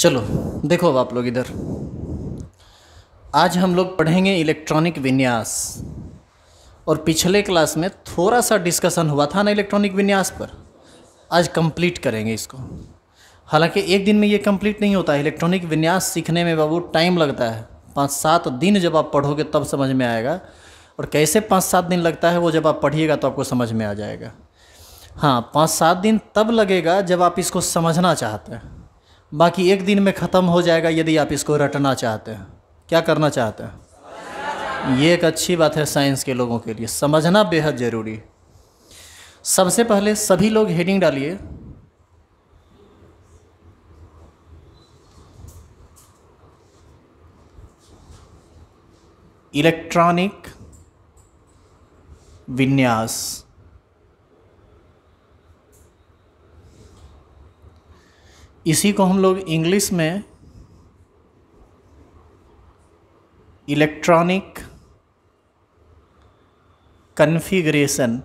चलो देखो अब आप लोग इधर आज हम लोग पढ़ेंगे इलेक्ट्रॉनिक विन्यास और पिछले क्लास में थोड़ा सा डिस्कशन हुआ था ना इलेक्ट्रॉनिक विन्यास पर आज कंप्लीट करेंगे इसको हालांकि एक दिन में ये कंप्लीट नहीं होता है इलेक्ट्रॉनिक विन्यास सीखने में बाबू टाइम लगता है पाँच सात दिन जब आप पढ़ोगे तब समझ में आएगा और कैसे पाँच सात दिन लगता है वो जब आप पढ़िएगा तो आपको समझ में आ जाएगा हाँ पाँच सात दिन तब लगेगा जब आप इसको समझना चाहते हैं बाकी एक दिन में ख़त्म हो जाएगा यदि आप इसको रटना चाहते हैं क्या करना चाहते हैं ये एक अच्छी बात है साइंस के लोगों के लिए समझना बेहद ज़रूरी सबसे पहले सभी लोग हेडिंग डालिए इलेक्ट्रॉनिक विन्यास इसी को हम लोग इंग्लिश में इलेक्ट्रॉनिक कन्फिग्रेशन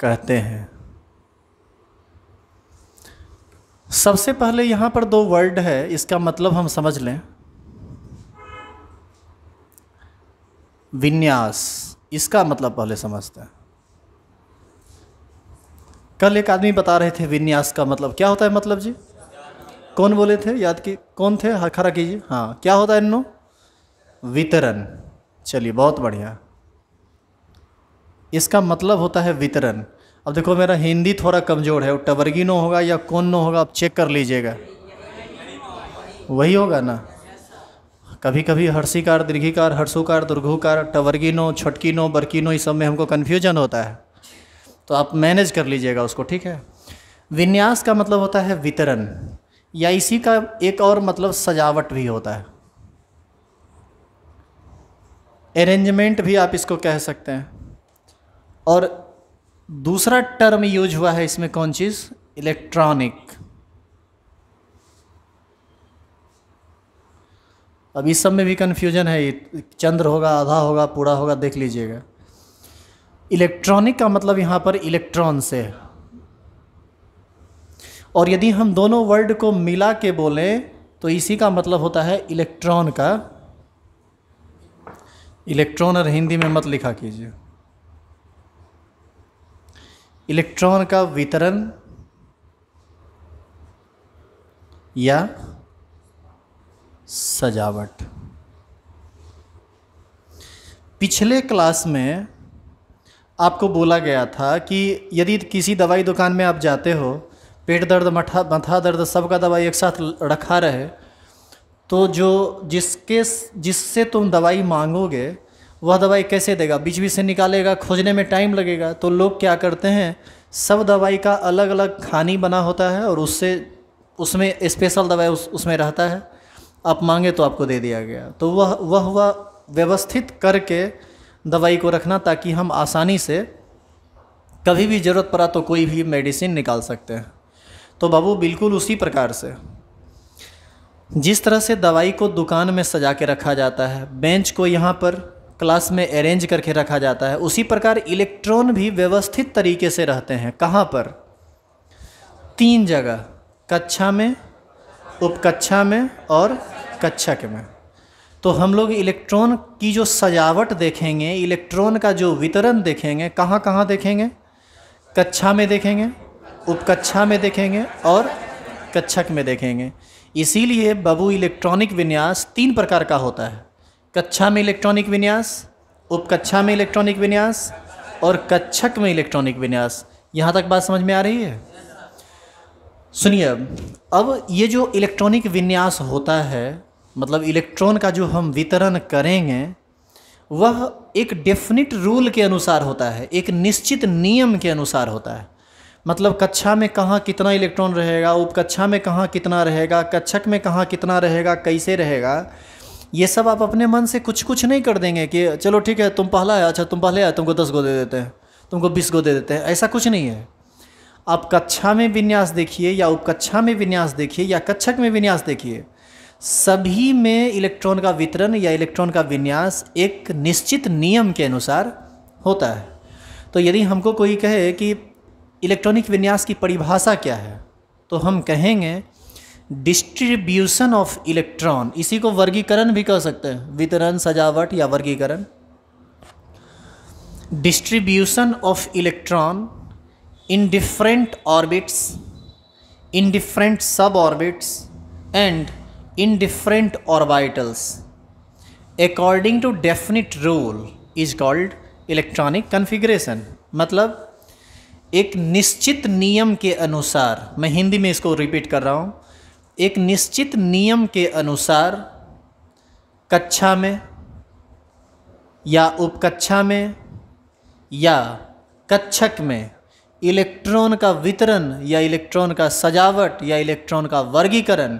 कहते हैं सबसे पहले यहाँ पर दो वर्ड है इसका मतलब हम समझ लें विन्यास इसका मतलब पहले समझते हैं कल एक आदमी बता रहे थे विन्यास का मतलब क्या होता है मतलब जी कौन बोले थे याद की कौन थे हाँ खड़ा कीजिए हाँ क्या होता है इन्नो वितरण चलिए बहुत बढ़िया इसका मतलब होता है वितरण अब देखो मेरा हिंदी थोड़ा कमज़ोर है वो टबरगिनो होगा या कौन नो होगा आप चेक कर लीजिएगा वही होगा ना कभी कभी हर्षिकार दीर्घिकार हर्षुकार दुर्घुकार नो छटकिनो बरकिनो इस सब में हमको कन्फ्यूजन होता है तो आप मैनेज कर लीजिएगा उसको ठीक है विन्यास का मतलब होता है वितरण या इसी का एक और मतलब सजावट भी होता है अरेंजमेंट भी आप इसको कह सकते हैं और दूसरा टर्म यूज हुआ है इसमें कौन चीज़ इलेक्ट्रॉनिक अब इस सब में भी कन्फ्यूजन है चंद्र होगा आधा होगा पूरा होगा देख लीजिएगा इलेक्ट्रॉनिक का मतलब यहाँ पर इलेक्ट्रॉन से और यदि हम दोनों वर्ड को मिला के बोलें तो इसी का मतलब होता है इलेक्ट्रॉन का इलेक्ट्रॉन और हिंदी में मत लिखा कीजिए इलेक्ट्रॉन का वितरण या सजावट पिछले क्लास में आपको बोला गया था कि यदि किसी दवाई दुकान में आप जाते हो पेट दर्द मठा मथा दर्द सबका दवाई एक साथ रखा रहे तो जो जिसके जिससे तुम दवाई मांगोगे वह दवाई कैसे देगा बीच बीच से निकालेगा खोजने में टाइम लगेगा तो लोग क्या करते हैं सब दवाई का अलग अलग खानी बना होता है और उससे उसमें स्पेशल दवाई उस उसमें रहता है आप मांगे तो आपको दे दिया गया तो वह वह वह व्यवस्थित करके दवाई को रखना ताकि हम आसानी से कभी भी ज़रूरत पड़ा तो कोई भी मेडिसिन निकाल सकते हैं तो बाबू बिल्कुल उसी प्रकार से जिस तरह से दवाई को दुकान में सजा के रखा जाता है बेंच को यहाँ पर क्लास में अरेंज करके रखा जाता है उसी प्रकार इलेक्ट्रॉन भी व्यवस्थित तरीके से रहते हैं कहाँ पर तीन जगह कक्षा में उपकक्षा में और कक्षक में तो हम लोग इलेक्ट्रॉन की जो सजावट देखेंगे इलेक्ट्रॉन का जो वितरण देखेंगे कहाँ कहाँ देखेंगे कक्षा में देखेंगे उपकक्षा में देखेंगे और कक्षक में देखेंगे इसीलिए बबू इलेक्ट्रॉनिक विन्यास तीन प्रकार का होता है कक्षा में इलेक्ट्रॉनिक विन्यास उपकक्षा में इलेक्ट्रॉनिक विन्यास और कक्षक में इलेक्ट्रॉनिक विन्यास यहाँ तक बात समझ में आ रही है सुनिए अब ये जो इलेक्ट्रॉनिक विन्यास होता है मतलब इलेक्ट्रॉन का जो हम वितरण करेंगे वह एक डेफिनेट रूल के अनुसार होता है एक निश्चित नियम के अनुसार होता है मतलब कक्षा में कहाँ कितना इलेक्ट्रॉन रहेगा उप कक्षा में कहाँ कितना रहेगा कक्षक में कहाँ कितना रहेगा कैसे रहेगा ये सब आप अपने मन से कुछ कुछ नहीं कर देंगे कि चलो ठीक है तुम पहला है अच्छा तुम पहले आए तुमको दस गो दे देते हैं तुमको बीस गो दे देते हैं ऐसा कुछ नहीं है आप कक्षा में विन्यास देखिए या उपकक्षा में विन्यास देखिए या कक्षक में विन्यास देखिए सभी में इलेक्ट्रॉन का वितरण या इलेक्ट्रॉन का विन्यास एक निश्चित नियम के अनुसार होता है तो यदि हमको कोई कहे कि इलेक्ट्रॉनिक विन्यास की परिभाषा क्या है तो हम कहेंगे डिस्ट्रीब्यूशन ऑफ इलेक्ट्रॉन इसी को वर्गीकरण भी कह सकते हैं वितरण सजावट या वर्गीकरण distribution of electron in different orbits in different sub orbits and in different orbitals according to definite rule is called electronic configuration मतलब एक निश्चित नियम के अनुसार मैं हिंदी में इसको रिपीट कर रहा हूँ एक निश्चित नियम के अनुसार कक्षा में या उपकक्षा में या कक्षक में इलेक्ट्रॉन का वितरण या इलेक्ट्रॉन का सजावट या इलेक्ट्रॉन का वर्गीकरण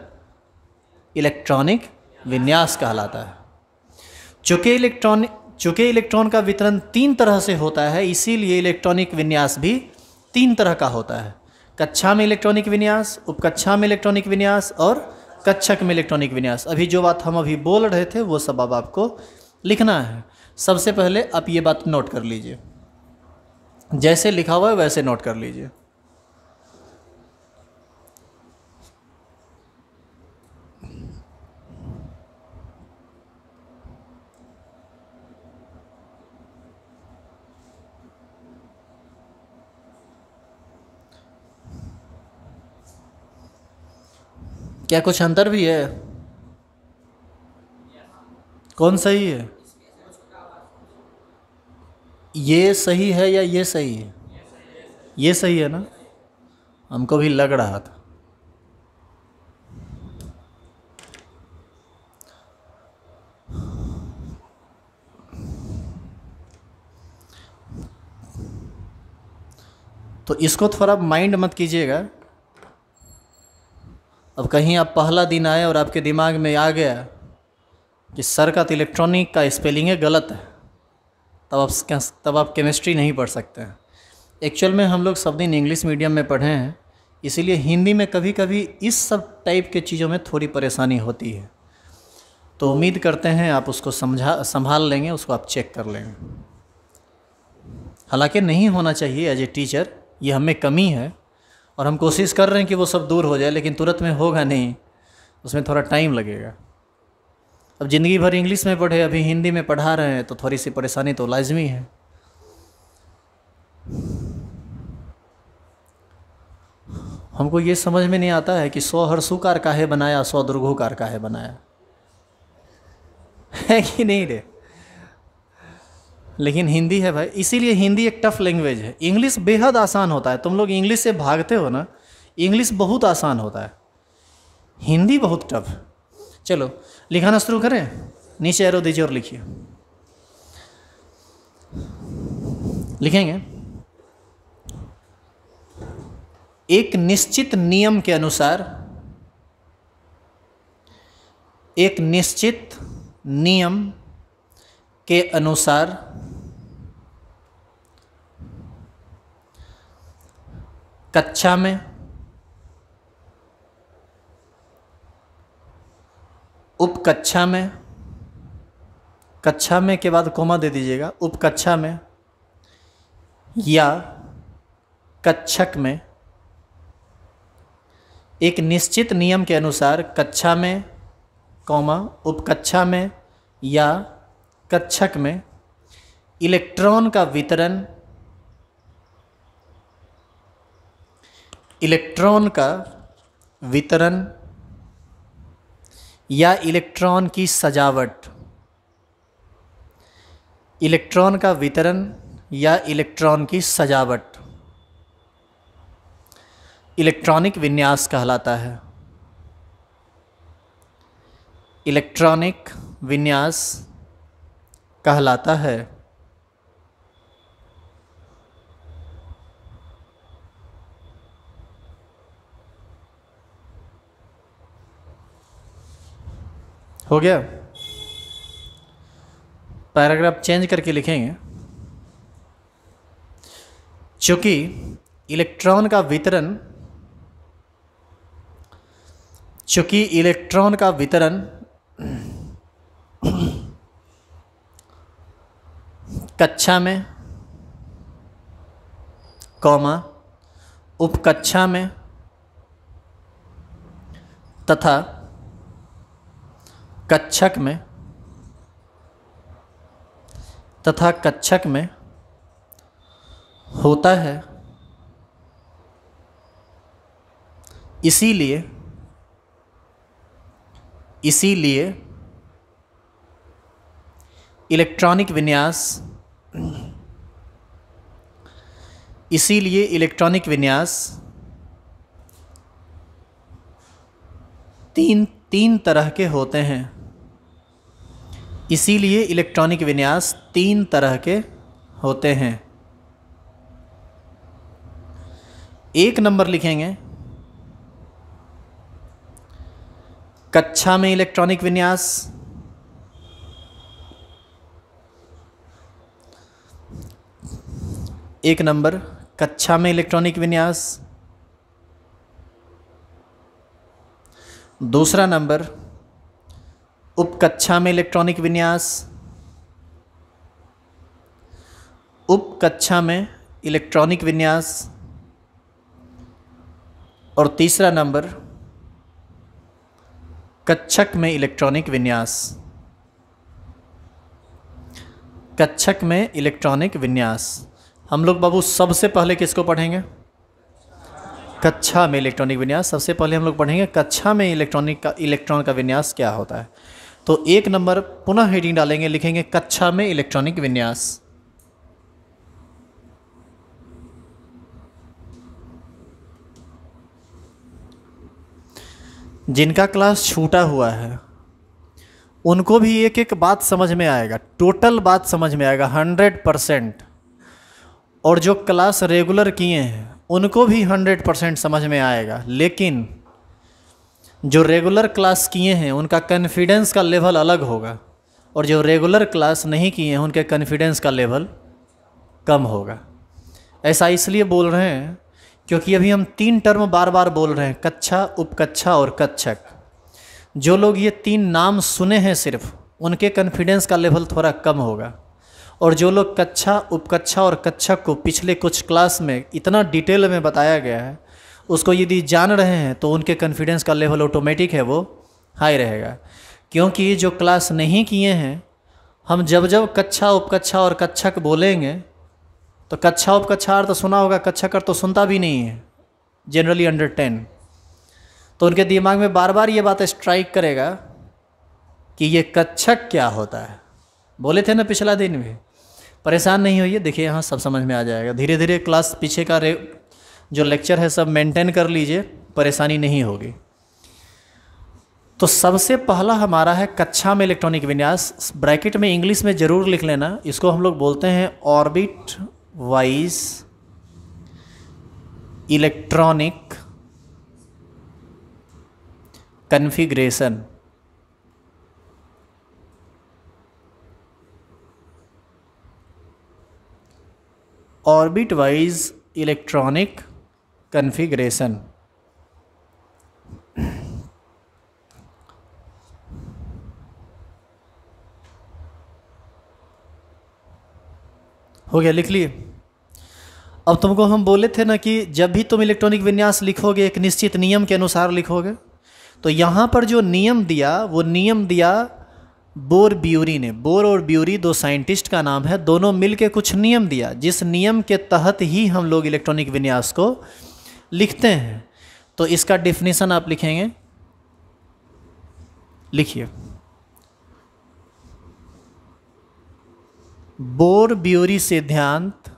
इलेक्ट्रॉनिक विन्यास कहलाता है चूँकि इलेक्ट्रॉनिक चूँकि इलेक्ट्रॉन का वितरण तीन तरह से होता है इसीलिए इलेक्ट्रॉनिक विन्यास भी तीन तरह का होता है कक्षा में इलेक्ट्रॉनिक विन्यास उपकक्षा में इलेक्ट्रॉनिक विन्यास और कक्षक में इलेक्ट्रॉनिक विन्यास अभी जो बात हम अभी बोल रहे थे वो सब अब आपको लिखना है सबसे पहले आप ये बात नोट कर लीजिए जैसे लिखा हुआ है वैसे नोट कर लीजिए क्या कुछ अंतर भी है कौन सही है ये सही है या ये सही है ये सही है ना हमको भी लग रहा था तो इसको थोड़ा माइंड मत कीजिएगा अब कहीं आप पहला दिन आए और आपके दिमाग में आ गया कि सर तो इलेक्ट्रॉनिक का स्पेलिंग है गलत है तब आप तब आप केमिस्ट्री नहीं पढ़ सकते हैं एक्चुअल में हम लोग सब दिन इंग्लिश मीडियम में पढ़े हैं इसीलिए हिंदी में कभी कभी इस सब टाइप के चीज़ों में थोड़ी परेशानी होती है तो उम्मीद करते हैं आप उसको समझा संभाल लेंगे उसको आप चेक कर लेंगे हालांकि नहीं होना चाहिए एज ए टीचर ये हमें कमी है और हम कोशिश कर रहे हैं कि वो सब दूर हो जाए लेकिन तुरंत में होगा नहीं उसमें थोड़ा टाइम लगेगा अब ज़िंदगी भर इंग्लिश में पढ़े अभी हिंदी में पढ़ा रहे हैं तो थोड़ी सी परेशानी तो लाजमी है हमको ये समझ में नहीं आता है कि सौ हर्षुकार काहे बनाया सौ दुर्घुकार काहे बनाया है कि नहीं रे लेकिन हिंदी है भाई इसीलिए हिंदी एक टफ लैंग्वेज है इंग्लिश बेहद आसान होता है तुम लोग इंग्लिश से भागते हो ना इंग्लिश बहुत आसान होता है हिंदी बहुत टफ चलो लिखाना शुरू करें नीचे एरो दीजिए और लिखिए लिखेंगे एक निश्चित नियम के अनुसार एक निश्चित नियम के अनुसार कक्षा में उपकक्षा में कक्षा में के बाद कोमा दे दीजिएगा उपकक्षा में या कक्षक में एक निश्चित नियम के अनुसार कक्षा में कौमा उपकक्षा में या कक्षक में इलेक्ट्रॉन का वितरण इलेक्ट्रॉन का वितरण या इलेक्ट्रॉन की सजावट इलेक्ट्रॉन का वितरण या इलेक्ट्रॉन की सजावट इलेक्ट्रॉनिक विन्यास कहलाता है इलेक्ट्रॉनिक विन्यास कहलाता है हो गया पैराग्राफ चेंज करके लिखेंगे चूंकि इलेक्ट्रॉन का वितरण चूंकि इलेक्ट्रॉन का वितरण कक्षा में कौमा उपकक्षा में तथा कच्छक में तथा कच्छक में होता है इसीलिए इसीलिए इलेक्ट्रॉनिक विन्यास इसीलिए इलेक्ट्रॉनिक विन्यास तीन तीन तरह के होते हैं इसीलिए इलेक्ट्रॉनिक विन्यास तीन तरह के होते हैं एक नंबर लिखेंगे कक्षा में इलेक्ट्रॉनिक विन्यास एक नंबर कक्षा में इलेक्ट्रॉनिक विन्यास दूसरा नंबर उपकक्षा में इलेक्ट्रॉनिक विन्यास उपकक्षा में इलेक्ट्रॉनिक विन्यास और तीसरा नंबर कच्छक में इलेक्ट्रॉनिक विन्यास कच्छक में इलेक्ट्रॉनिक विन्यास हम लोग बाबू सबसे पहले किसको पढ़ेंगे कक्षा में इलेक्ट्रॉनिक विन्यास सबसे पहले हम लोग पढ़ेंगे कक्षा में इलेक्ट्रॉनिक का इलेक्ट्रॉन का विन्यास क्या होता है तो एक नंबर पुनः हेडिंग डालेंगे लिखेंगे कक्षा में इलेक्ट्रॉनिक विन्यास जिनका क्लास छूटा हुआ है उनको भी एक एक बात समझ में आएगा टोटल बात समझ में आएगा हंड्रेड परसेंट और जो क्लास रेगुलर किए हैं उनको भी हंड्रेड परसेंट समझ में आएगा लेकिन जो रेगुलर क्लास किए हैं उनका कॉन्फिडेंस का लेवल अलग होगा और जो रेगुलर क्लास नहीं किए हैं उनके कॉन्फिडेंस का लेवल कम होगा ऐसा इसलिए बोल रहे हैं क्योंकि अभी हम तीन टर्म बार बार बोल रहे हैं कच्छा उपकच्छा और कच्छक जो लोग ये तीन नाम सुने हैं सिर्फ उनके कॉन्फिडेंस का लेवल थोड़ा कम होगा और जो लोग कच्छा उपकच्छा और कच्छक को पिछले कुछ क्लास में इतना डिटेल में बताया गया है उसको यदि जान रहे हैं तो उनके कॉन्फिडेंस का लेवल ऑटोमेटिक है वो हाई रहेगा क्योंकि जो क्लास नहीं किए हैं हम जब जब कच्छा उपकच्छा और कच्छक बोलेंगे तो कच्छा उपकच्छार तो सुना होगा कर तो सुनता भी नहीं है जनरली अंडर टेन तो उनके दिमाग में बार बार ये बात स्ट्राइक करेगा कि ये कच्छक क्या होता है बोले थे ना पिछला दिन भी परेशान नहीं होइए देखिए यहाँ सब समझ में आ जाएगा धीरे धीरे क्लास पीछे का रे जो लेक्चर है सब मेंटेन कर लीजिए परेशानी नहीं होगी तो सबसे पहला हमारा है कक्षा में इलेक्ट्रॉनिक विन्यास ब्रैकेट में इंग्लिश में ज़रूर लिख लेना इसको हम लोग बोलते हैं orbit wise electronic configuration orbit wise electronic configuration हो गया लिख लिए अब तुमको हम बोले थे ना कि जब भी तुम इलेक्ट्रॉनिक विन्यास लिखोगे एक निश्चित नियम के अनुसार लिखोगे तो यहाँ पर जो नियम दिया वो नियम दिया बोर ब्यूरी ने बोर और ब्यूरी दो साइंटिस्ट का नाम है दोनों मिलके कुछ नियम दिया जिस नियम के तहत ही हम लोग इलेक्ट्रॉनिक विन्यास को लिखते हैं तो इसका डिफिनेशन आप लिखेंगे लिखिए बोर ब्यूरी सिद्धांत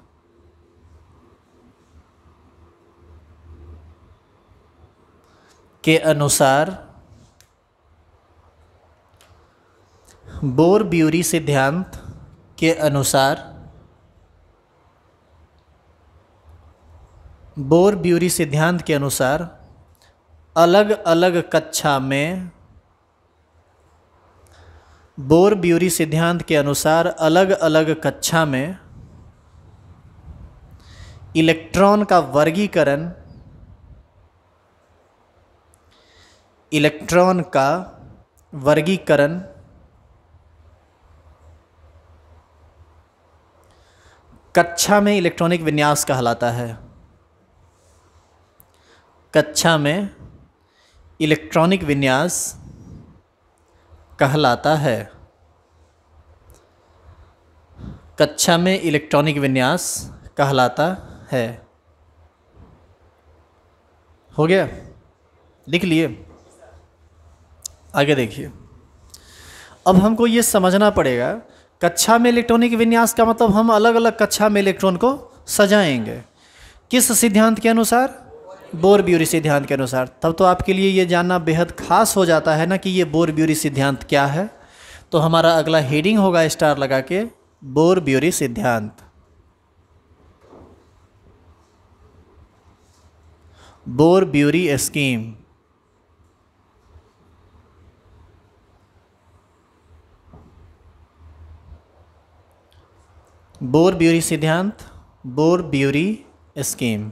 के अनुसार बोर ब्यूरी सिद्धांत के अनुसार बोर ब्यूरी सिद्धांत के अनुसार अलग अलग कक्षा में बोर ब्यूरी सिद्धांत के अनुसार अलग अलग कक्षा में इलेक्ट्रॉन का वर्गीकरण इलेक्ट्रॉन का वर्गीकरण कक्षा में इलेक्ट्रॉनिक विन्यास कहलाता है कक्षा में इलेक्ट्रॉनिक विन्यास कहलाता है कक्षा में इलेक्ट्रॉनिक विन्यास कहलाता है हो गया लिख लिए आगे देखिए अब हमको ये समझना पड़ेगा कक्षा में इलेक्ट्रॉनिक विन्यास का मतलब हम अलग अलग कक्षा में इलेक्ट्रॉन को सजाएंगे किस सिद्धांत के अनुसार बोर ब्यूरी सिद्धांत के अनुसार तब तो आपके लिए ये जानना बेहद खास हो जाता है ना कि ये बोर ब्यूरी सिद्धांत क्या है तो हमारा अगला हेडिंग होगा स्टार लगा के बोर ब्यूरी सिद्धांत Bohr Bury scheme Bohr Bury सिद्धांत बोर ब्यूरी स्कीम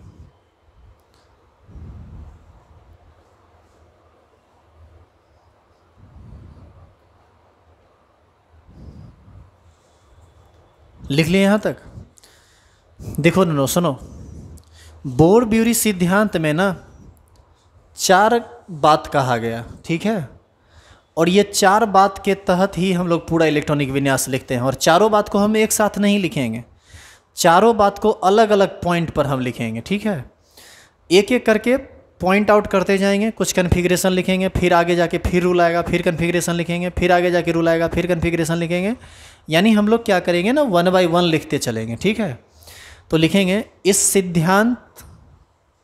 लिख लिया यहाँ तक देखो नो सुनो बोर ब्यूरी सिद्धांत में ना चार बात कहा गया ठीक है और ये चार बात के तहत ही हम लोग पूरा इलेक्ट्रॉनिक विन्यास लिखते हैं और चारों बात को हम एक साथ नहीं लिखेंगे चारों बात को अलग अलग पॉइंट पर हम लिखेंगे ठीक है एक एक करके पॉइंट आउट करते जाएंगे कुछ कन्फिग्रेशन लिखेंगे फिर आगे जाके फिर रूल आएगा फिर कन्फिग्रेशन लिखेंगे फिर आगे जाके रूल आएगा फिर कन्फिग्रेशन लिखेंगे यानी हम लोग क्या करेंगे ना वन बाई वन लिखते चलेंगे ठीक है तो लिखेंगे इस सिद्धांत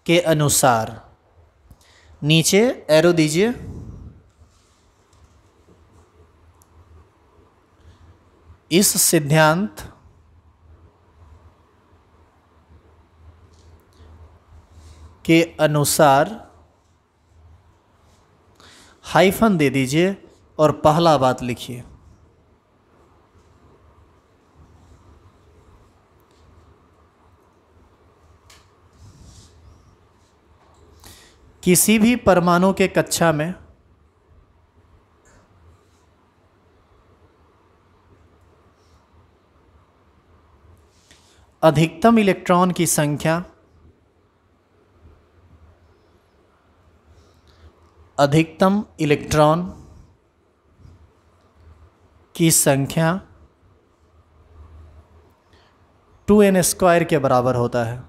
के अनुसार नीचे एरो दीजिए इस सिद्धांत के अनुसार हाइफन दे दीजिए और पहला बात लिखिए किसी भी परमाणु के कक्षा में अधिकतम इलेक्ट्रॉन की संख्या अधिकतम इलेक्ट्रॉन की संख्या टू एन स्क्वायर के बराबर होता है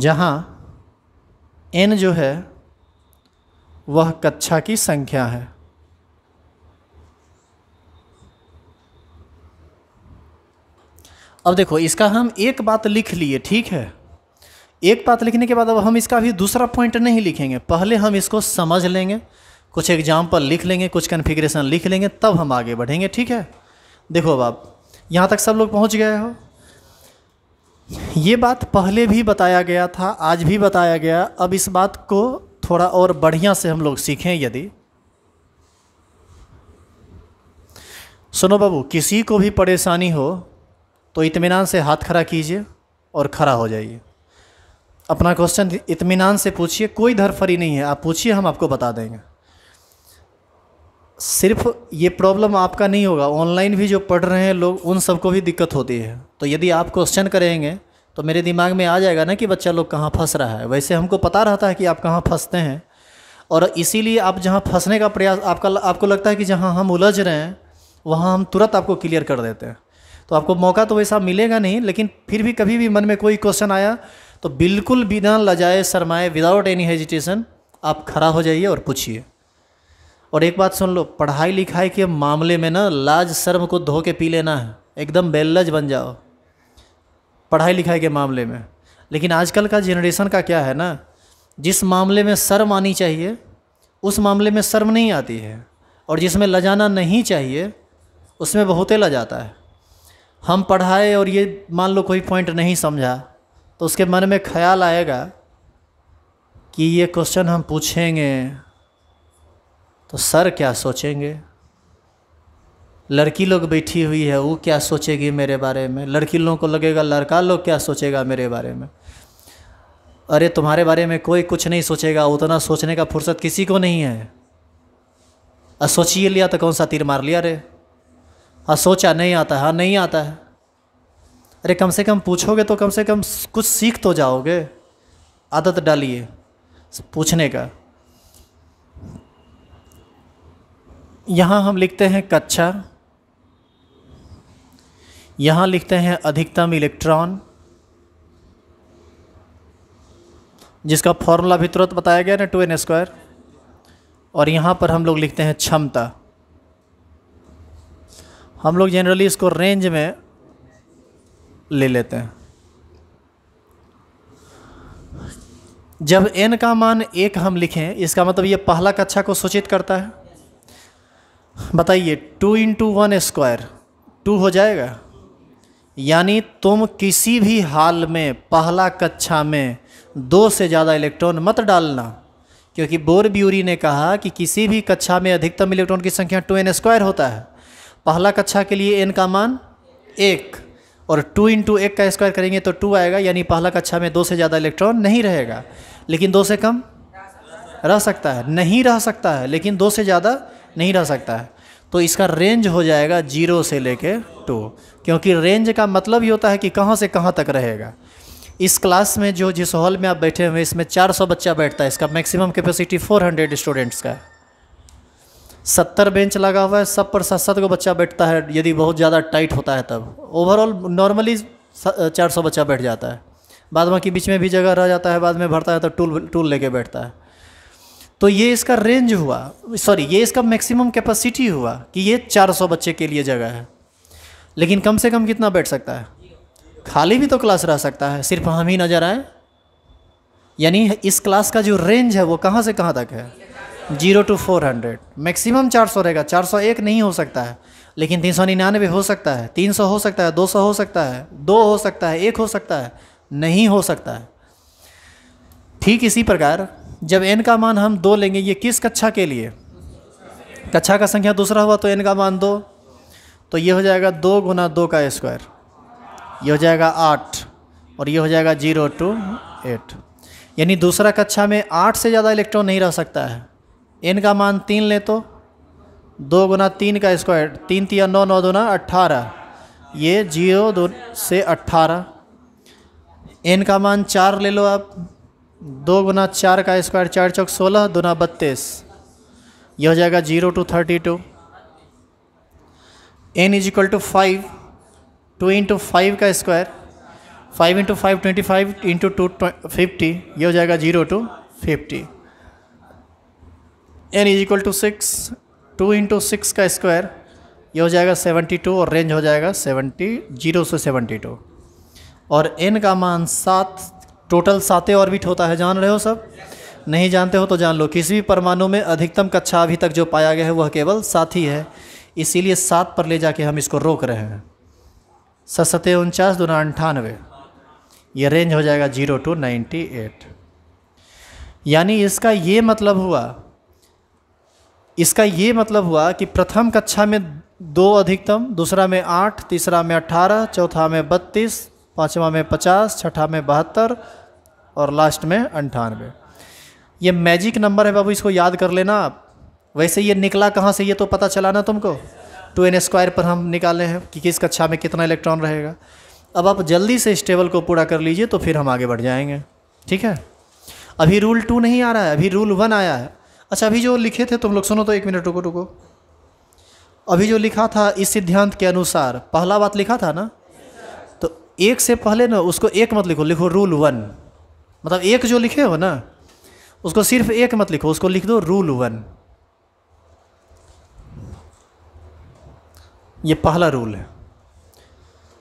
जहाँ एन जो है वह कक्षा की संख्या है अब देखो इसका हम एक बात लिख लिए ठीक है एक बात लिखने के बाद अब हम इसका भी दूसरा पॉइंट नहीं लिखेंगे पहले हम इसको समझ लेंगे कुछ एग्जाम्पल लिख लेंगे कुछ कन्फिग्रेशन लिख लेंगे तब हम आगे बढ़ेंगे ठीक है देखो अब आप यहाँ तक सब लोग पहुँच गए हो ये बात पहले भी बताया गया था आज भी बताया गया अब इस बात को थोड़ा और बढ़िया से हम लोग सीखें यदि सुनो बाबू किसी को भी परेशानी हो तो इतमान से हाथ खड़ा कीजिए और खड़ा हो जाइए अपना क्वेश्चन इतमान से पूछिए कोई धरफरी नहीं है आप पूछिए हम आपको बता देंगे सिर्फ ये प्रॉब्लम आपका नहीं होगा ऑनलाइन भी जो पढ़ रहे हैं लोग उन सबको भी दिक्कत होती है तो यदि आप क्वेश्चन करेंगे तो मेरे दिमाग में आ जाएगा ना कि बच्चा लोग कहाँ फंस रहा है वैसे हमको पता रहता है कि आप कहाँ फंसते हैं और इसीलिए आप जहाँ फंसने का प्रयास आपका आपको लगता है कि जहाँ हम उलझ रहे हैं वहाँ हम तुरंत आपको क्लियर कर देते हैं तो आपको मौका तो वैसा मिलेगा नहीं लेकिन फिर भी कभी भी मन में कोई क्वेश्चन आया तो बिल्कुल बिना लजाए सरमाए विदाउट एनी हेजिटेशन आप खड़ा हो जाइए और पूछिए और एक बात सुन लो पढ़ाई लिखाई के मामले में ना लाज शर्म को धो के पी लेना है एकदम बेलज बन जाओ पढ़ाई लिखाई के मामले में लेकिन आजकल का जेनरेशन का क्या है ना जिस मामले में शर्म आनी चाहिए उस मामले में शर्म नहीं आती है और जिसमें लजाना नहीं चाहिए उसमें बहुते लजाता है हम पढ़ाए और ये मान लो कोई पॉइंट नहीं समझा तो उसके मन में ख्याल आएगा कि ये क्वेश्चन हम पूछेंगे तो सर क्या सोचेंगे लड़की लोग बैठी हुई है वो क्या सोचेगी मेरे बारे में लड़की लोगों को लगेगा लड़का लोग क्या सोचेगा मेरे बारे में अरे तुम्हारे बारे में कोई कुछ नहीं सोचेगा उतना सोचने का फुर्सत किसी को नहीं है और सोचिए लिया तो कौन सा तीर मार लिया अरे हाँ सोचा नहीं आता हाँ नहीं आता है अरे कम से कम पूछोगे तो कम से कम कुछ सीख तो जाओगे आदत डालिए पूछने का यहाँ हम लिखते हैं कक्षा यहाँ लिखते हैं अधिकतम इलेक्ट्रॉन जिसका फॉर्मूला भी तुरंत बताया गया ना टू एन स्क्वायर और यहाँ पर हम लोग लिखते हैं क्षमता हम लोग जनरली इसको रेंज में ले लेते हैं जब एन का मान एक हम लिखें इसका मतलब ये पहला कक्षा को सूचित करता है बताइए two into one square two हो जाएगा यानी तुम किसी भी हाल में पहला कक्षा में दो से ज़्यादा इलेक्ट्रॉन मत डालना क्योंकि बोर ब्यूरी ने कहा कि किसी भी कक्षा में अधिकतम इलेक्ट्रॉन की संख्या टू एन स्क्वायर होता है पहला कक्षा के लिए एन का मान एक और टू इंटू एक का स्क्वायर करेंगे तो टू आएगा यानी पहला कक्षा में दो से ज़्यादा इलेक्ट्रॉन नहीं रहेगा लेकिन दो से कम रह सकता है नहीं रह सकता है लेकिन दो से ज़्यादा नहीं रह सकता है तो इसका रेंज हो जाएगा जीरो से लेके टू क्योंकि रेंज का मतलब ये होता है कि कहाँ से कहाँ तक रहेगा इस क्लास में जो जिस हॉल में आप बैठे हुए इसमें 400 बच्चा बैठता है इसका मैक्सिमम कैपेसिटी 400 स्टूडेंट्स का है सत्तर बेंच लगा हुआ है सब पर सात सात को बच्चा बैठता है यदि बहुत ज़्यादा टाइट होता है तब ओवरऑल नॉर्मली चार सौ बच्चा बैठ जाता है बाद बाकी बीच में भी जगह रह जाता है बाद में भरता है तो टूल टूल लेके बैठता है तो ये इसका रेंज हुआ सॉरी ये इसका मैक्सिमम कैपेसिटी हुआ कि ये 400 बच्चे के लिए जगह है लेकिन कम से कम कितना बैठ सकता है खाली भी तो क्लास रह सकता है सिर्फ हम ही नज़र आए यानी इस क्लास का जो रेंज है वो कहाँ से कहाँ तक है zero to four hundred maximum चार सौ रहेगा चार सौ एक नहीं हो सकता है लेकिन तीन सौ निन्यानवे हो सकता है तीन सौ हो सकता है दो सौ हो सकता है दो हो सकता है एक हो सकता है नहीं हो सकता है ठीक इसी प्रकार जब एन का मान हम दो लेंगे ये किस कक्षा के लिए कक्षा का संख्या दूसरा हुआ तो एन का मान दो तो ये हो जाएगा दो गुना दो का स्क्वायर ये हो जाएगा आठ और ये हो जाएगा जीरो टू एट यानी दूसरा कक्षा में आठ से ज़्यादा इलेक्ट्रॉन नहीं रह सकता है एन का मान तीन ले तो दो गुना तीन का स्क्वायर तीन तीन नौ नौ दोना अट्ठारह ये जीरो दो से अट्ठारह एन का मान चार ले लो आप दो गुना चार का स्क्वायर चार चौक सोलह दुना बत्तीस यह हो जाएगा zero to thirty two n is equal to five two into five का square five into five twenty five into two fifty यह हो जाएगा zero to fifty n is equal to six two into six का square यह हो जाएगा seventy two और range हो जाएगा सेवेंटी जीरो से सेवेंटी टू और एन का मान सात टोटल सातें ऑर्बिट होता है जान रहे हो सब नहीं जानते हो तो जान लो किसी भी परमाणु में अधिकतम कक्षा अभी तक जो पाया गया है वह केवल सात ही है इसीलिए सात पर ले जाके हम इसको रोक रहे हैं सत्य उनचास दो अंठानवे ये रेंज हो जाएगा जीरो टू नाइन्टी एट यानी इसका ये मतलब हुआ इसका ये मतलब हुआ कि प्रथम कक्षा में दो अधिकतम दूसरा में आठ तीसरा में अट्ठारह चौथा में बत्तीस पाँचवा में पचास छठा में बहत्तर और लास्ट में अंठानवे ये मैजिक नंबर है बाबू इसको याद कर लेना आप वैसे ये निकला कहाँ से ये तो पता चला ना तुमको टू एन स्क्वायर पर हम निकाले हैं कि किस कक्षा में कितना इलेक्ट्रॉन रहेगा अब आप जल्दी से इस टेबल को पूरा कर लीजिए तो फिर हम आगे बढ़ जाएंगे ठीक है अभी रूल टू नहीं आ रहा है अभी रूल वन आया है अच्छा अभी जो लिखे थे तुम लोग सुनो तो एक मिनट रुको रुको अभी जो लिखा था इस सिद्धांत के अनुसार पहला बात लिखा था ना तो एक से पहले ना उसको एक मत लिखो लिखो रूल वन मतलब एक जो लिखे हो ना उसको सिर्फ एक मत लिखो उसको लिख दो रूल वन ये पहला रूल है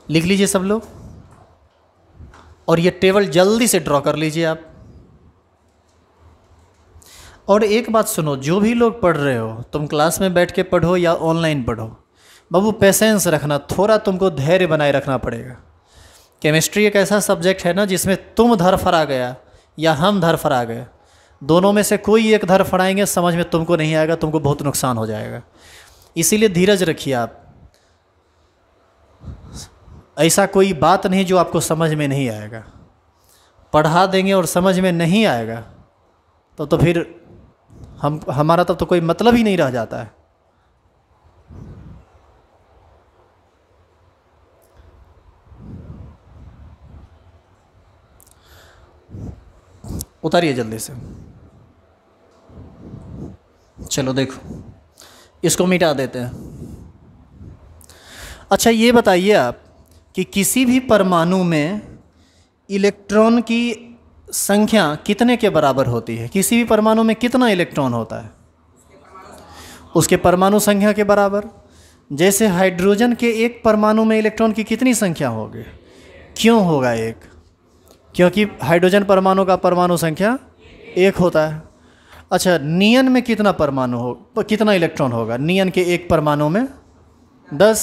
लिख लीजिए सब लोग और ये टेबल जल्दी से ड्रॉ कर लीजिए आप और एक बात सुनो जो भी लोग पढ़ रहे हो तुम क्लास में बैठ के पढ़ो या ऑनलाइन पढ़ो बाबू पेशेंस रखना थोड़ा तुमको धैर्य बनाए रखना पड़ेगा केमिस्ट्री एक ऐसा सब्जेक्ट है ना जिसमें तुम धर फरा गया या हम धर फरा गए दोनों में से कोई एक धर फड़ाएंगे समझ में तुमको नहीं आएगा तुमको बहुत नुकसान हो जाएगा इसीलिए धीरज रखिए आप ऐसा कोई बात नहीं जो आपको समझ में नहीं आएगा पढ़ा देंगे और समझ में नहीं आएगा तो तो फिर हम हमारा तब तो, तो कोई मतलब ही नहीं रह जाता है उतारिए जल्दी से चलो देखो इसको मिटा देते हैं अच्छा ये बताइए आप कि किसी भी परमाणु में इलेक्ट्रॉन की संख्या कितने के बराबर होती है किसी भी परमाणु में कितना इलेक्ट्रॉन होता है उसके परमाणु संख्या के बराबर जैसे हाइड्रोजन के एक परमाणु में इलेक्ट्रॉन की कितनी संख्या होगी क्यों होगा एक क्योंकि हाइड्रोजन परमाणु का परमाणु संख्या एक होता है अच्छा नियन में कितना परमाणु हो कितना इलेक्ट्रॉन होगा नियन के एक परमाणु में दस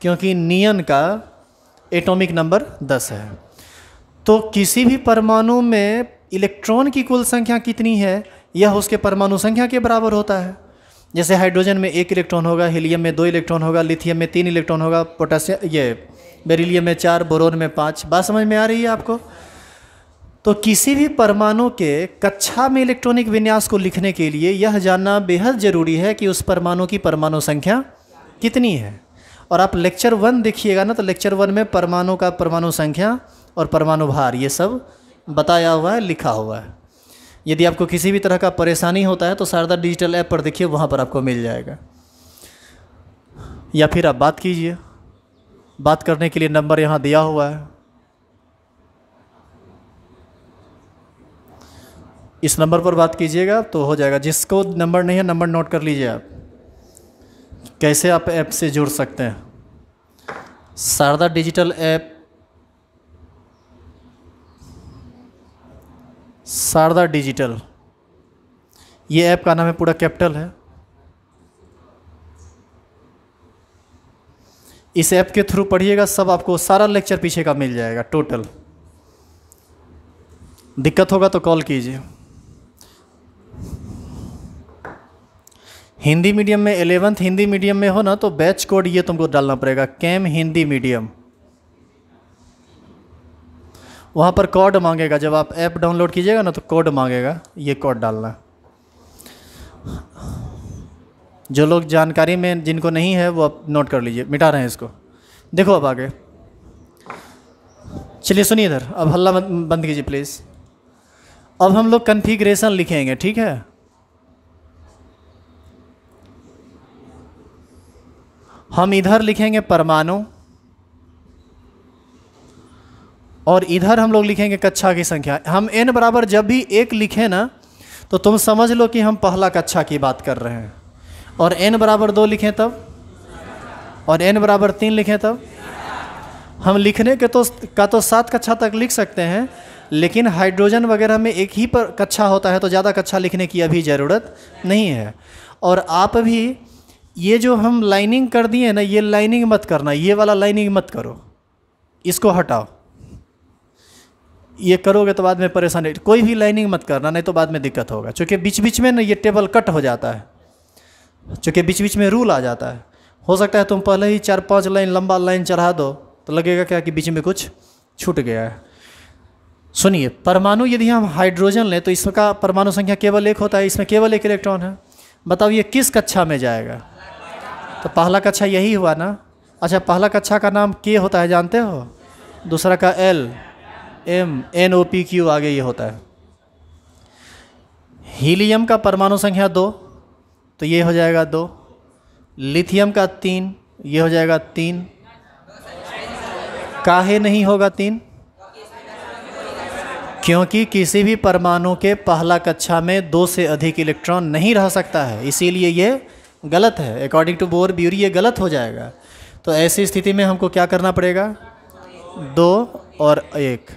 क्योंकि नियन का एटॉमिक नंबर दस है तो किसी भी परमाणु में इलेक्ट्रॉन की कुल संख्या कितनी है यह उसके परमाणु संख्या के बराबर होता है जैसे हाइड्रोजन में एक इलेक्ट्रॉन होगा हीलियम में दो इलेक्ट्रॉन होगा लिथियम में तीन इलेक्ट्रॉन होगा पोटासियम ये बेरिलियम में चार बोरोन में पाँच बात समझ में आ रही है आपको तो किसी भी परमाणु के कक्षा में इलेक्ट्रॉनिक विन्यास को लिखने के लिए यह जानना बेहद ज़रूरी है कि उस परमाणु की परमाणु संख्या कितनी है और आप लेक्चर वन देखिएगा ना तो लेक्चर वन में परमाणु का परमाणु संख्या और परमाणु भार ये सब बताया हुआ है लिखा हुआ है यदि आपको किसी भी तरह का परेशानी होता है तो शारदा डिजिटल ऐप पर देखिए वहाँ पर आपको मिल जाएगा या फिर आप बात कीजिए बात करने के लिए नंबर यहाँ दिया हुआ है इस नंबर पर बात कीजिएगा तो हो जाएगा जिसको नंबर नहीं है नंबर नोट कर लीजिए आप कैसे आप ऐप से जुड़ सकते हैं Sharda digital app Sharda digital ये ऐप का नाम है पूरा कैपिटल है इस ऐप के थ्रू पढ़िएगा सब आपको सारा लेक्चर पीछे का मिल जाएगा टोटल दिक्कत होगा तो कॉल कीजिए हिंदी मीडियम में एलेवंथ हिंदी मीडियम में हो ना तो बैच कोड ये तुमको डालना पड़ेगा कैम हिंदी मीडियम वहाँ पर कोड मांगेगा जब आप ऐप डाउनलोड कीजिएगा ना तो कोड मांगेगा ये कोड डालना जो लोग जानकारी में जिनको नहीं है वो आप नोट कर लीजिए मिटा रहे हैं इसको देखो अब आगे चलिए सुनिए इधर अब हल्ला बंद कीजिए प्लीज़ अब हम लोग कन्फिग्रेशन लिखेंगे ठीक है हम इधर लिखेंगे परमाणु और इधर हम लोग लिखेंगे कक्षा की संख्या हम n बराबर जब भी एक लिखें ना तो तुम समझ लो कि हम पहला कक्षा की बात कर रहे हैं और एन बराबर दो लिखें तब और एन बराबर तीन लिखें तब हम लिखने के तो का तो सात कक्षा तक लिख सकते हैं लेकिन हाइड्रोजन वगैरह में एक ही पर कक्षा होता है तो ज़्यादा कक्षा लिखने की अभी ज़रूरत नहीं है और आप भी ये जो हम लाइनिंग कर दिए ना ये लाइनिंग मत करना ये वाला लाइनिंग मत करो इसको हटाओ ये करोगे तो बाद में परेशानी कोई भी लाइनिंग मत करना नहीं तो बाद में दिक्कत होगा क्योंकि बीच बीच में ना ये टेबल कट हो जाता है चूँकि बीच बीच में रूल आ जाता है हो सकता है तुम पहले ही चार पाँच लाइन लंबा लाइन चढ़ा दो तो लगेगा क्या कि बीच में कुछ छूट गया है सुनिए परमाणु यदि हम हाइड्रोजन लें तो इसका परमाणु संख्या केवल एक होता है इसमें केवल एक इलेक्ट्रॉन है बताओ ये किस कक्षा में जाएगा तो पहला कक्षा यही हुआ ना अच्छा पहला कक्षा का नाम के होता है जानते हो दूसरा का L M N O P Q आगे ये होता है हीलियम का परमाणु संख्या दो तो ये हो जाएगा दो लिथियम का तीन ये हो जाएगा तीन काहे नहीं होगा तीन क्योंकि किसी भी परमाणु के पहला कक्षा में दो से अधिक इलेक्ट्रॉन नहीं रह सकता है इसीलिए ये गलत है अकॉर्डिंग टू बोर ब्यूरी ये गलत हो जाएगा तो ऐसी स्थिति में हमको क्या करना पड़ेगा दो और एक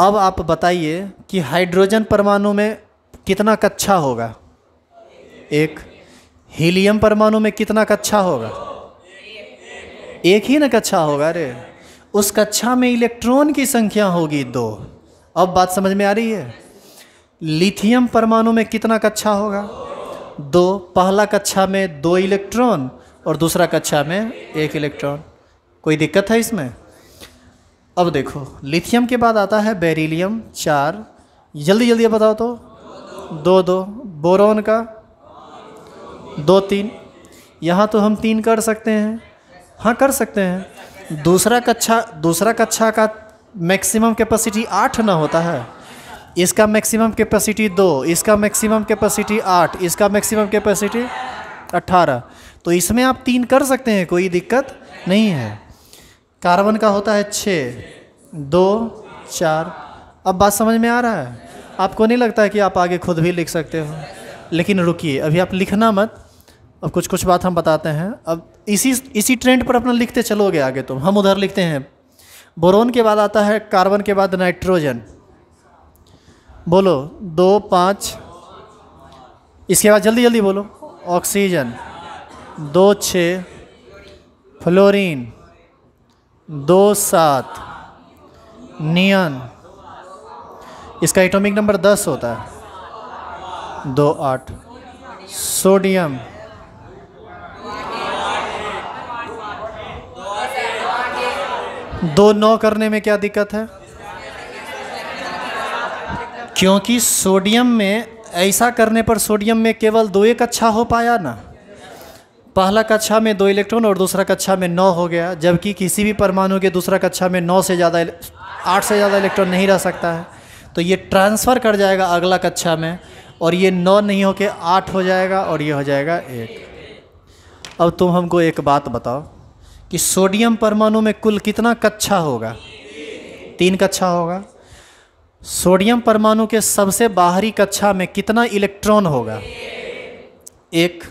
अब आप बताइए कि हाइड्रोजन परमाणु में कितना कक्षा होगा एक हीलियम परमाणु में कितना कक्षा होगा एक ही ना कक्षा होगा अरे उस कक्षा में इलेक्ट्रॉन की संख्या होगी दो अब बात समझ में आ रही है लिथियम परमाणु में कितना कक्षा होगा दो पहला कक्षा में दो इलेक्ट्रॉन और दूसरा कक्षा में एक इलेक्ट्रॉन कोई दिक्कत है इसमें अब देखो लिथियम के बाद आता है बेरिलियम चार जल्दी जल्दी बताओ तो दो दो बोरोन का दो तीन यहाँ तो हम तीन कर सकते हैं हाँ कर सकते हैं दूसरा कक्षा दूसरा कक्षा का मैक्सिमम कैपेसिटी आठ ना होता है इसका मैक्सिमम कैपेसिटी दो इसका मैक्सिमम कैपेसिटी आठ इसका मैक्सिमम कैपेसिटी अट्ठारह तो इसमें आप तीन कर सकते हैं कोई दिक्कत नहीं है कार्बन का होता है छः दो चार अब बात समझ में आ रहा है आपको नहीं लगता है कि आप आगे खुद भी लिख सकते हो लेकिन रुकिए अभी आप लिखना मत अब कुछ कुछ बात हम बताते हैं अब इसी इसी ट्रेंड पर अपना लिखते चलोगे आगे तुम तो। हम उधर लिखते हैं बोरोन के बाद आता है कार्बन के बाद नाइट्रोजन बोलो दो पाँच इसके बाद जल्दी जल्दी बोलो ऑक्सीजन दो छ फ्लोरीन दो सात नियन इसका एटॉमिक नंबर दस होता है दो आठ सोडियम दो नौ करने में क्या दिक्कत है क्योंकि सोडियम में ऐसा करने पर सोडियम में केवल दो एक अच्छा हो पाया ना पहला कक्षा में दो इलेक्ट्रॉन और दूसरा कक्षा में नौ हो गया जबकि किसी भी परमाणु के दूसरा कक्षा में नौ से ज़्यादा आठ से ज़्यादा इलेक्ट्रॉन नहीं रह सकता है तो ये ट्रांसफ़र कर जाएगा अगला कक्षा में और ये नौ नहीं होके आठ हो जाएगा और ये हो जाएगा एक अब तुम हमको एक बात बताओ कि सोडियम परमाणु में कुल कितना कक्षा होगा तीन कक्षा होगा सोडियम परमाणु के सबसे बाहरी कक्षा में कितना इलेक्ट्रॉन होगा एक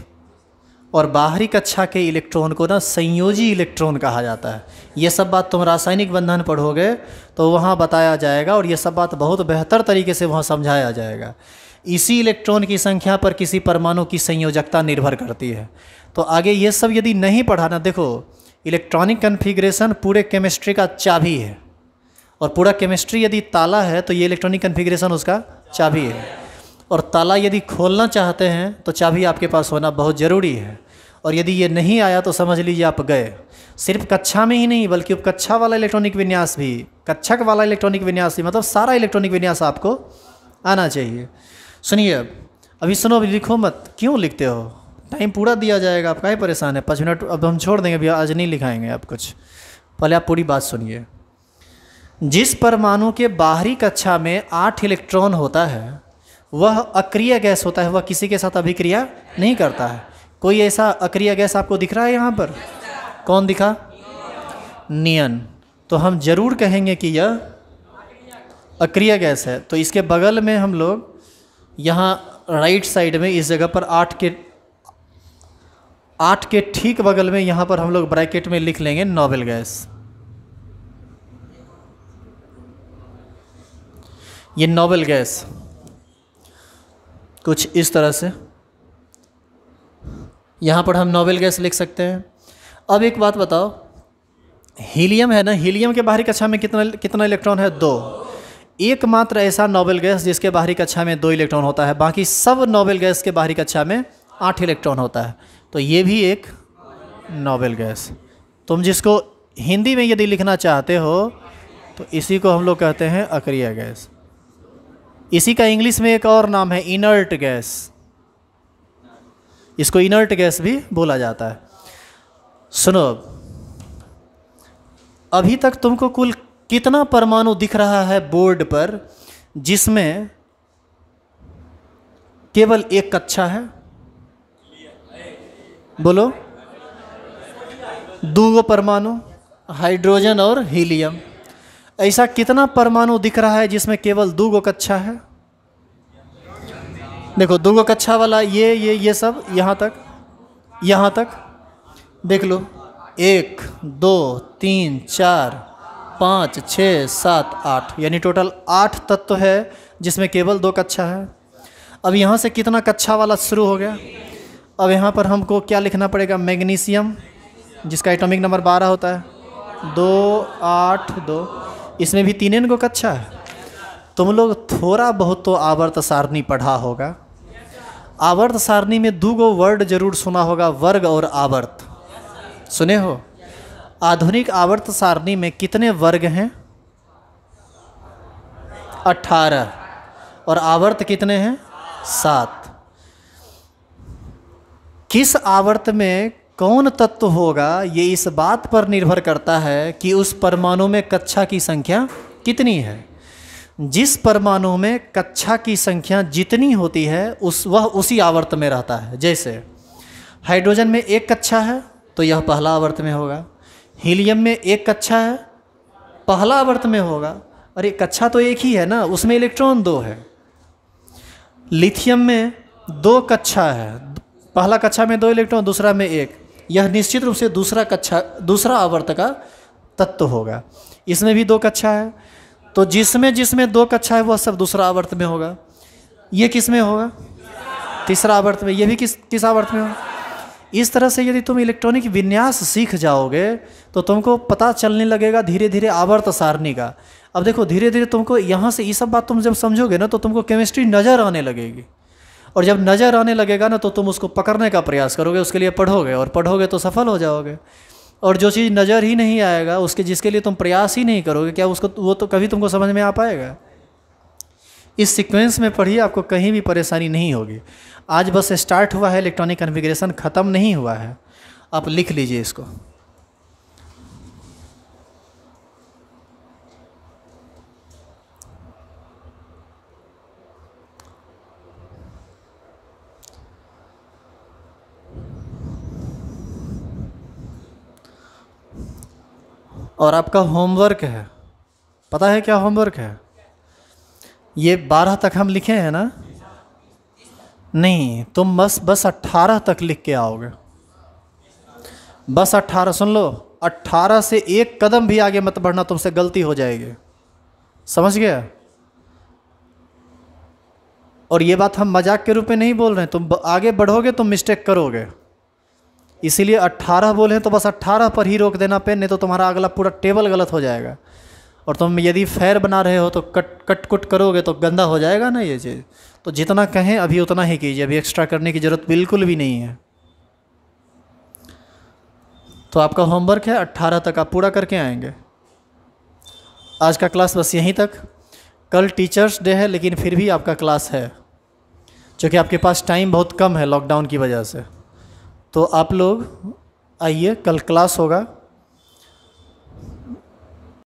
और बाहरी कक्षा के इलेक्ट्रॉन को ना संयोजी इलेक्ट्रॉन कहा जाता है ये सब बात तुम रासायनिक बंधन पढ़ोगे तो वहाँ बताया जाएगा और ये सब बात बहुत बेहतर तरीके से वहाँ समझाया जाएगा इसी इलेक्ट्रॉन की संख्या पर किसी परमाणु की संयोजकता निर्भर करती है तो आगे ये सब यदि नहीं पढ़ाना देखो इलेक्ट्रॉनिक कन्फिग्रेशन पूरे केमिस्ट्री का चाबी है और पूरा केमिस्ट्री यदि ताला है तो ये इलेक्ट्रॉनिक कन्फिग्रेशन उसका चाबी है और ताला यदि खोलना चाहते हैं तो चाबी आपके पास होना बहुत ज़रूरी है और यदि ये नहीं आया तो समझ लीजिए आप गए सिर्फ कक्षा में ही नहीं बल्कि उपकक्षा वाला इलेक्ट्रॉनिक विन्यास भी कक्षक वाला इलेक्ट्रॉनिक विन्यास भी मतलब सारा इलेक्ट्रॉनिक विन्यास आपको आना चाहिए सुनिए अभी सुनो अभी लिखो मत क्यों लिखते हो टाइम पूरा दिया जाएगा आप ही परेशान है पाँच मिनट अब हम छोड़ देंगे भैया आज नहीं लिखाएंगे आप कुछ पहले आप पूरी बात सुनिए जिस परमाणु के बाहरी कक्षा में आठ इलेक्ट्रॉन होता है वह अक्रिय गैस होता है वह किसी के साथ अभिक्रिया नहीं करता है कोई ऐसा अक्रिय गैस आपको दिख रहा है यहाँ पर कौन दिखा नियन तो हम जरूर कहेंगे कि यह अक्रिय गैस है तो इसके बगल में हम लोग यहाँ राइट साइड में इस जगह पर आठ के आठ के ठीक बगल में यहाँ पर हम लोग ब्रैकेट में लिख लेंगे नोबेल गैस ये नोबेल गैस कुछ इस तरह से यहाँ पर हम नोबेल गैस लिख सकते हैं अब एक बात बताओ हीलियम है ना हीलियम के बाहरी कक्षा में कितना कितना इलेक्ट्रॉन है दो एकमात्र ऐसा नोबेल गैस जिसके बाहरी कक्षा में दो इलेक्ट्रॉन होता है बाकी सब नोबेल गैस के बाहरी कक्षा में आठ इलेक्ट्रॉन होता है तो ये भी एक नोबेल गैस तुम जिसको हिंदी में यदि लिखना चाहते हो तो इसी को हम लोग कहते हैं अक्रिया गैस इसी का इंग्लिश में एक और नाम है इनर्ट गैस इसको इनर्ट गैस भी बोला जाता है सुनो अभी तक तुमको कुल कितना परमाणु दिख रहा है बोर्ड पर जिसमें केवल एक कक्षा है बोलो दो परमाणु हाइड्रोजन और हीलियम ऐसा कितना परमाणु दिख रहा है जिसमें केवल दो गो कक्षा है देखो दो गो कक्षा वाला ये ये ये सब यहाँ तक यहाँ तक देख लो एक दो तीन चार पाँच छः सात आठ यानी टोटल आठ तत्व है जिसमें केवल दो कक्षा है अब यहाँ से कितना कक्षा वाला शुरू हो गया अब यहाँ पर हमको क्या लिखना पड़ेगा मैग्नीशियम जिसका एटॉमिक नंबर बारह होता है दो आठ दो इसमें भी तीन को कक्षा है तुम लोग थोड़ा बहुत तो आवर्त सारणी पढ़ा होगा आवर्त सारणी में दो गो वर्ड जरूर सुना होगा वर्ग और आवर्त सुने हो आधुनिक आवर्त सारणी में कितने वर्ग हैं अट्ठारह और आवर्त कितने हैं सात किस आवर्त में कौन तत्व होगा ये इस बात पर निर्भर करता है कि उस परमाणु में कक्षा की संख्या कितनी है जिस परमाणु में कक्षा की संख्या जितनी होती है उस वह उसी आवर्त में रहता है जैसे हाइड्रोजन में एक कक्षा है तो यह पहला आवर्त में होगा हीलियम में एक कक्षा है पहला आवर्त में होगा अरे कक्षा तो एक ही है ना उसमें इलेक्ट्रॉन दो है लिथियम में दो कक्षा है पहला कक्षा में दो इलेक्ट्रॉन दूसरा में एक यह निश्चित रूप से दूसरा कक्षा दूसरा आवर्त का तत्व होगा इसमें भी दो कक्षा है तो जिसमें जिसमें दो कक्षा है वह सब दूसरा आवर्त में होगा ये किस में होगा तीसरा आवर्त में ये भी किस किस आवर्त में होगा इस तरह से यदि तुम इलेक्ट्रॉनिक विन्यास सीख जाओगे तो तुमको पता चलने लगेगा धीरे धीरे आवर्त सारणी का अब देखो धीरे धीरे तुमको यहाँ से ये सब बात तुम जब समझोगे ना तो तुमको केमिस्ट्री नज़र आने लगेगी और जब नज़र आने लगेगा ना तो तुम उसको पकड़ने का प्रयास करोगे उसके लिए पढ़ोगे और पढ़ोगे तो सफल हो जाओगे और जो चीज़ नज़र ही नहीं आएगा उसके जिसके लिए तुम प्रयास ही नहीं करोगे क्या उसको वो तो कभी तुमको समझ में आ पाएगा इस सीक्वेंस में पढ़िए आपको कहीं भी परेशानी नहीं होगी आज बस स्टार्ट हुआ है इलेक्ट्रॉनिक कन्फिग्रेशन ख़त्म नहीं हुआ है आप लिख लीजिए इसको और आपका होमवर्क है पता है क्या होमवर्क है ये बारह तक हम लिखे हैं ना नहीं तुम बस बस अट्ठारह तक लिख के आओगे बस अट्ठारह सुन लो अट्ठारह से एक कदम भी आगे मत बढ़ना तुमसे गलती हो जाएगी समझ गया और ये बात हम मजाक के रूप में नहीं बोल रहे हैं तुम आगे बढ़ोगे तुम मिस्टेक करोगे इसीलिए 18 बोले हैं तो बस 18 पर ही रोक देना पेन नहीं तो तुम्हारा अगला पूरा टेबल गलत हो जाएगा और तुम यदि फैर बना रहे हो तो कट कट कुट करोगे तो गंदा हो जाएगा ना ये चीज़ तो जितना कहें अभी उतना ही कीजिए अभी एक्स्ट्रा करने की ज़रूरत बिल्कुल भी नहीं है तो आपका होमवर्क है अट्ठारह तक आप पूरा करके आएंगे आज का क्लास बस यहीं तक कल टीचर्स डे है लेकिन फिर भी आपका क्लास है क्योंकि आपके पास टाइम बहुत कम है लॉकडाउन की वजह से तो आप लोग आइए कल क्लास होगा